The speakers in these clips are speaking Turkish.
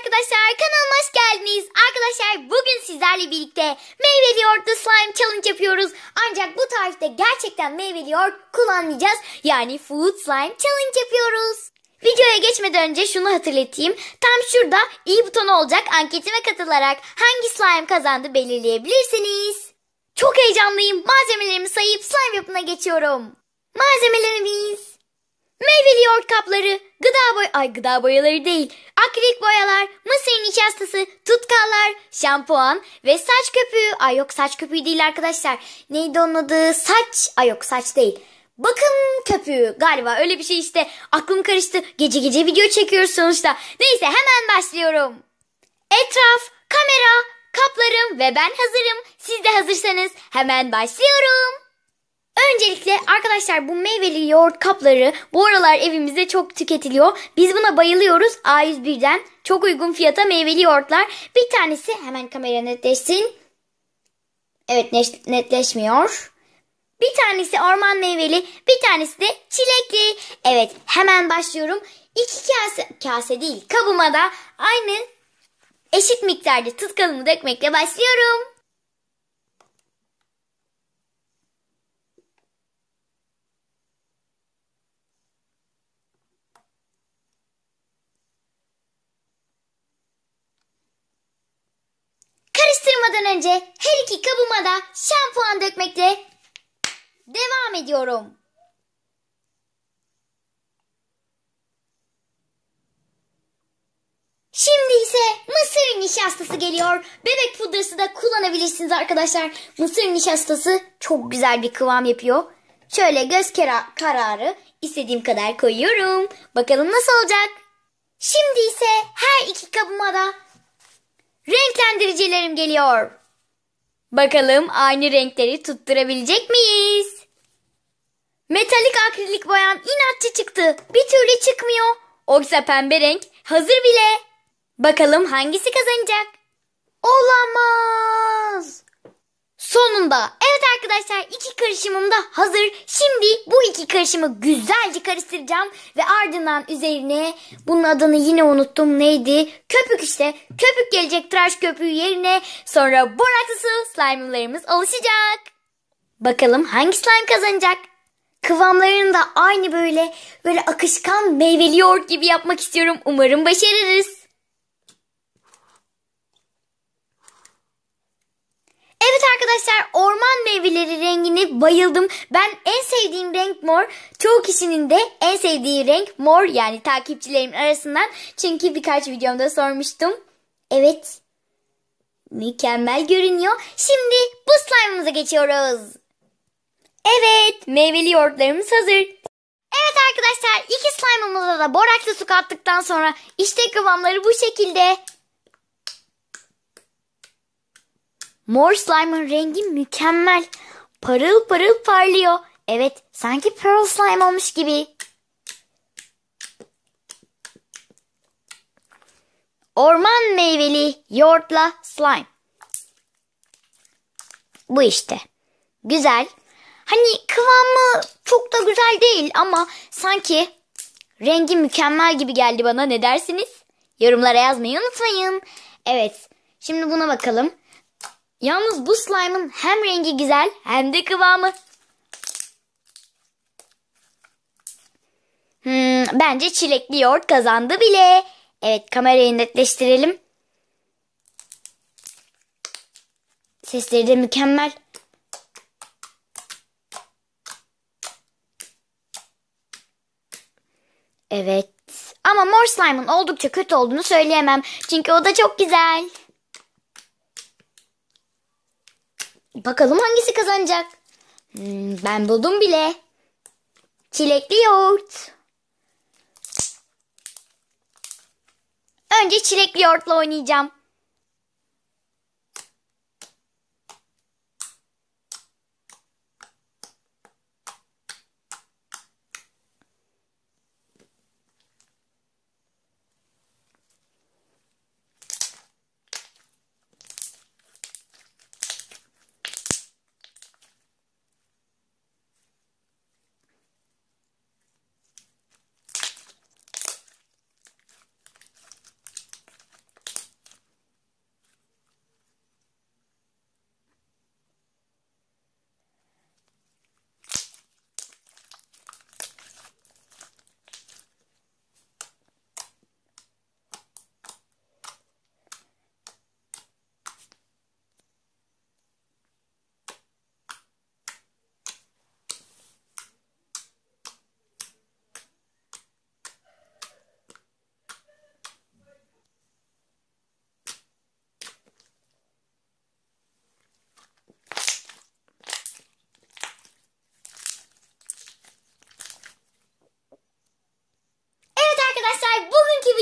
arkadaşlar kanalıma hoş geldiniz. Arkadaşlar bugün sizlerle birlikte meyveli yoğurtlu slime challenge yapıyoruz. Ancak bu tarifte gerçekten meyveli yoğurt kullanmayacağız. Yani food slime challenge yapıyoruz. Videoya geçmeden önce şunu hatırlatayım. Tam şurada iyi butonu olacak anketime katılarak hangi slime kazandı belirleyebilirsiniz. Çok heyecanlıyım. Malzemelerimi sayıp slime yapına geçiyorum. Malzemelerimiz Meyveli yoğurt kapları, gıda boy ay gıda boyaları değil, akrilik boyalar, mısır nişastası, tutkallar, şampuan ve saç köpüğü. Ay yok saç köpüğü değil arkadaşlar. Neydi onun adı? Saç. Ay yok saç değil. Bakım köpüğü galiba öyle bir şey işte. Aklım karıştı. Gece gece video çekiyoruz sonuçta. Neyse hemen başlıyorum. Etraf, kamera, kaplarım ve ben hazırım. Siz de hazırsanız hemen başlıyorum. Öncelikle arkadaşlar bu meyveli yoğurt kapları bu aralar evimizde çok tüketiliyor. Biz buna bayılıyoruz A101'den. Çok uygun fiyata meyveli yoğurtlar. Bir tanesi hemen kamera netleşsin. Evet netleşmiyor. Bir tanesi orman meyveli, bir tanesi de çilekli. Evet hemen başlıyorum. İki kase, kase değil kabıma da aynı eşit miktarda tutkalımı dökmekle başlıyorum. Yatmadan önce her iki kabıma da şampuan dökmekle devam ediyorum. Şimdi ise mısır nişastası geliyor. Bebek pudrası da kullanabilirsiniz arkadaşlar. Mısır nişastası çok güzel bir kıvam yapıyor. Şöyle göz kararı istediğim kadar koyuyorum. Bakalım nasıl olacak? Şimdi ise her iki kabıma da Renklendiricilerim geliyor. Bakalım aynı renkleri tutturabilecek miyiz? Metalik akrilik boyam inatçı çıktı. Bir türlü çıkmıyor. Oysa pembe renk hazır bile. Bakalım hangisi kazanacak? Olamaz. Sonunda arkadaşlar iki karışımım da hazır. Şimdi bu iki karışımı güzelce karıştıracağım ve ardından üzerine bunun adını yine unuttum neydi? Köpük işte. Köpük gelecek tıraş köpüğü yerine sonra boraklısı slime'larımız alışacak. Bakalım hangi slime kazanacak? Kıvamlarını da aynı böyle böyle akışkan meyveli yoğurt gibi yapmak istiyorum. Umarım başarırız. Evet arkadaşlar orman meyveleri rengini bayıldım. Ben en sevdiğim renk mor. Çoğu kişinin de en sevdiği renk mor yani takipçilerim arasından. Çünkü birkaç videomda sormuştum. Evet mükemmel görünüyor. Şimdi bu slime'ımıza geçiyoruz. Evet meyveli yoğurtlarımız hazır. Evet arkadaşlar iki slime'ımıza da boraklı su kattıktan sonra işte kıvamları bu şekilde. Mor slime'ın rengi mükemmel. Parıl parıl parlıyor. Evet sanki pearl slime olmuş gibi. Orman meyveli yoğurtla slime. Bu işte. Güzel. Hani kıvamı çok da güzel değil ama sanki rengi mükemmel gibi geldi bana ne dersiniz? Yorumlara yazmayı unutmayın. Evet şimdi buna bakalım. Yalnız bu slime'ın hem rengi güzel hem de kıvamı. Hmm, bence çilekli yoğurt kazandı bile. Evet kamerayı netleştirelim. Sesleri de mükemmel. Evet. Ama mor slime'ın oldukça kötü olduğunu söyleyemem. Çünkü o da çok güzel. Bakalım hangisi kazanacak? Hmm, ben buldum bile. Çilekli yoğurt. Önce çilekli yoğurtla oynayacağım.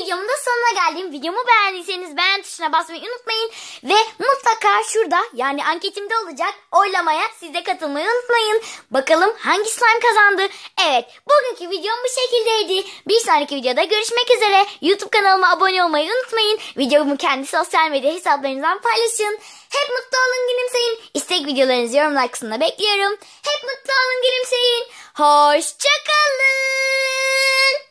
videomun da sonuna geldim. Videomu beğendiyseniz beğen tuşuna basmayı unutmayın. Ve mutlaka şurada yani anketimde olacak oylamaya siz de katılmayı unutmayın. Bakalım hangi slime kazandı? Evet bugünkü videom bu şekildeydi. Bir sonraki videoda görüşmek üzere. Youtube kanalıma abone olmayı unutmayın. Videomu kendi sosyal medya hesaplarınızdan paylaşın. Hep mutlu olun gülümseyin. İstek videolarınızı yorumlar kısmında bekliyorum. Hep mutlu olun gülümseyin. Hoşçakalın.